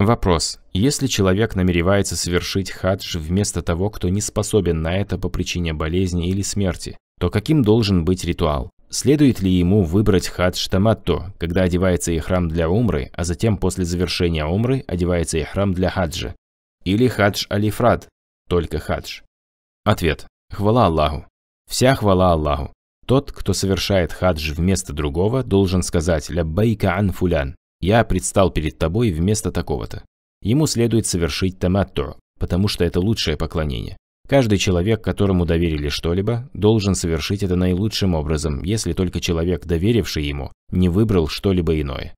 Вопрос. Если человек намеревается совершить хадж вместо того, кто не способен на это по причине болезни или смерти, то каким должен быть ритуал? Следует ли ему выбрать хадж таматто, когда одевается и храм для умры, а затем после завершения умры одевается и храм для хаджа? Или хадж алифрад, только хадж? Ответ. Хвала Аллаху. Вся хвала Аллаху. Тот, кто совершает хадж вместо другого, должен сказать «ляббайка ан фулян» Я предстал перед тобой вместо такого-то. Ему следует совершить таматто, потому что это лучшее поклонение. Каждый человек, которому доверили что-либо, должен совершить это наилучшим образом, если только человек, доверивший ему, не выбрал что-либо иное.